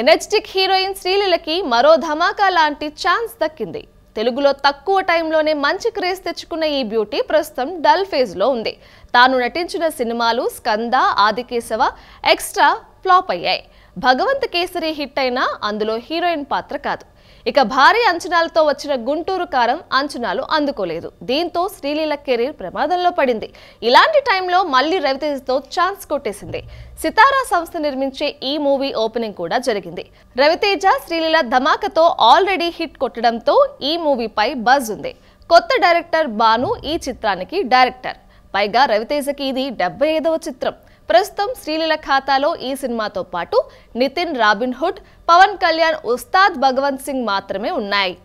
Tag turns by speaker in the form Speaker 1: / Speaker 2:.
Speaker 1: energetic heroine శ్రీలీలకి మరో ధమాకా లాంటి chance దక్కింది తెలుగులో తక్కువ టైంలోనే మంచి క్రేజ్ తెచ్చుకున్న ఈ బ్యూటీ ప్రస్తుతం డల్ ఫేజ్లో ఉంది తాను నటించిన సినిమాలు స్కంద ఆదికేశవ ఎక్స్ట్రా ఫ్లాప్ అయ్యాయి భగవంత్ కేసరి హిట్ అయినా అందులో హీరోయిన్ పాత్ర కాదు ఇక భారీ అంచనాలతో వచ్చిన గుంటూరు కారం అంచనాలు అందుకోలేదు దీంతో శ్రీలీల కెరీర్ ప్రమాదంలో పడింది ఇలాంటి టైంలో మళ్ళీ రవితేజతో ఛాన్స్ కొట్టేసింది సితారా సంస్థ నిర్మించే ఈ మూవీ ఓపెనింగ్ కూడా జరిగింది రవితేజ శ్రీలీల ధమాకతో ఆల్రెడీ హిట్ కొట్టడంతో ఈ మూవీపై బజ్ ఉంది కొత్త డైరెక్టర్ బాను ఈ చిత్రానికి డైరెక్టర్ పైగా రవితేజకి ఇది డెబ్బై ఐదవ చిత్రం ప్రస్తుతం శ్రీలీల ఖాతాలో ఈ సినిమాతో పాటు నితిన్ రాబిన్హుడ్ పవన్ కళ్యాణ్ ఉస్తాద్ భగవంత్ సింగ్ మాత్రమే ఉన్నాయి